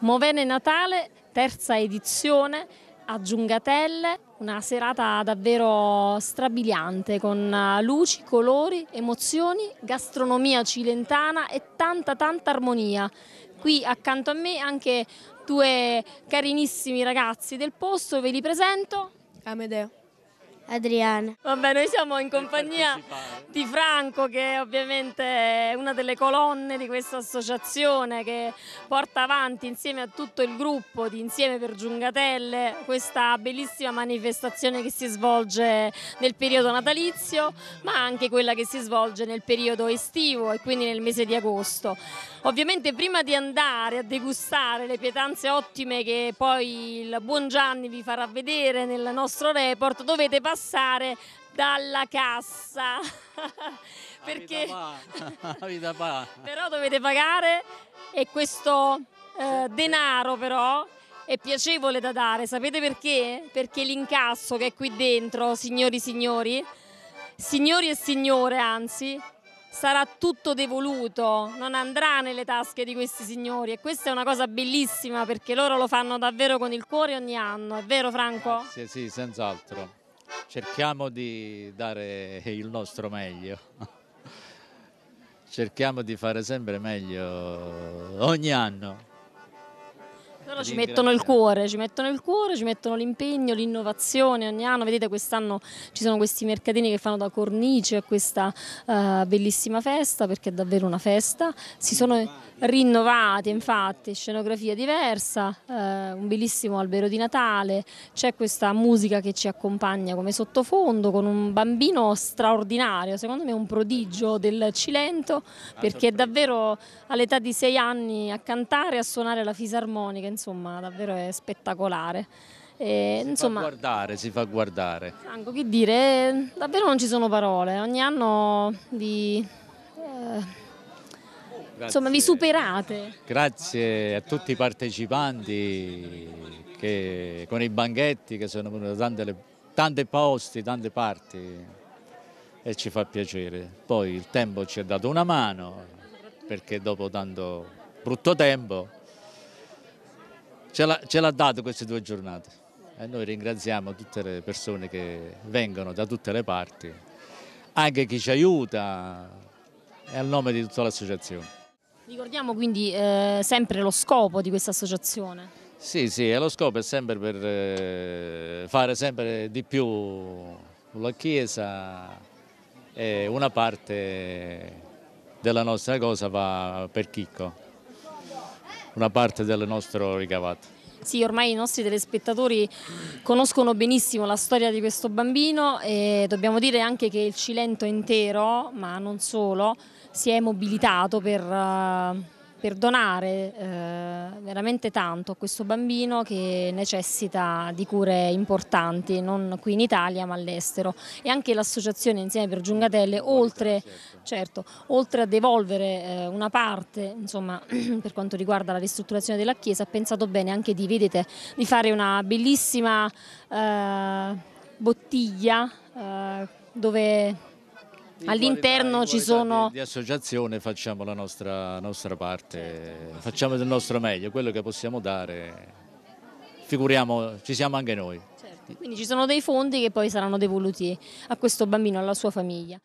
Movene Natale, terza edizione a Giungatelle, una serata davvero strabiliante con eh, luci, colori, emozioni, gastronomia cilentana e tanta tanta armonia. Qui accanto a me anche due carinissimi ragazzi del posto, ve li presento. Amedeo. Adriana. Vabbè, noi siamo in compagnia di Franco, che è ovviamente è una delle colonne di questa associazione che porta avanti insieme a tutto il gruppo di Insieme per Giungatelle questa bellissima manifestazione che si svolge nel periodo natalizio, ma anche quella che si svolge nel periodo estivo e quindi nel mese di agosto. Ovviamente prima di andare a degustare le pietanze ottime che poi il buon Gianni vi farà vedere nel nostro report, dovete passare passare dalla cassa perché però dovete pagare e questo eh, denaro però è piacevole da dare sapete perché? perché l'incasso che è qui dentro signori e signori signori e signore anzi sarà tutto devoluto, non andrà nelle tasche di questi signori e questa è una cosa bellissima perché loro lo fanno davvero con il cuore ogni anno, è vero Franco? Sì, sì, senz'altro cerchiamo di dare il nostro meglio, cerchiamo di fare sempre meglio ogni anno loro ci mettono il cuore, ci mettono il cuore, ci mettono l'impegno, l'innovazione ogni anno, vedete quest'anno ci sono questi mercatini che fanno da cornice a questa uh, bellissima festa perché è davvero una festa, si sono rinnovati infatti, scenografia diversa, uh, un bellissimo albero di Natale, c'è questa musica che ci accompagna come sottofondo con un bambino straordinario, secondo me un prodigio del Cilento ah, perché è davvero all'età di sei anni a cantare e a suonare la fisarmonica, insomma insomma davvero è spettacolare. E, si insomma, fa guardare, si fa guardare. Franco, che dire, davvero non ci sono parole, ogni anno vi, eh, insomma, vi superate. Grazie a tutti i partecipanti che, con i banchetti che sono venuti da tante, tante posti, tante parti e ci fa piacere. Poi il tempo ci ha dato una mano perché dopo tanto brutto tempo ce l'ha dato queste due giornate. E noi ringraziamo tutte le persone che vengono da tutte le parti, anche chi ci aiuta è al nome di tutta l'associazione. Ricordiamo quindi eh, sempre lo scopo di questa associazione. Sì, sì, lo scopo è sempre per eh, fare sempre di più la Chiesa e una parte della nostra cosa va per Chicco una parte del nostro ricavato. Sì, ormai i nostri telespettatori conoscono benissimo la storia di questo bambino e dobbiamo dire anche che il Cilento intero, ma non solo, si è mobilitato per eh, perdonare eh, veramente tanto a questo bambino che necessita di cure importanti, non qui in Italia ma all'estero. E anche l'associazione insieme per Giungatelle, oltre, certo, certo oltre a devolvere eh, una parte insomma, per quanto riguarda la ristrutturazione della chiesa, ha pensato bene anche di, vedete, di fare una bellissima eh, bottiglia eh, dove All'interno ci sono... Di, di, associazione facciamo la nostra, nostra parte, facciamo del nostro meglio, quello che possiamo dare, figuriamo, ci siamo anche noi. Certo. Quindi ci sono dei fondi che poi saranno devoluti a questo bambino, alla sua famiglia.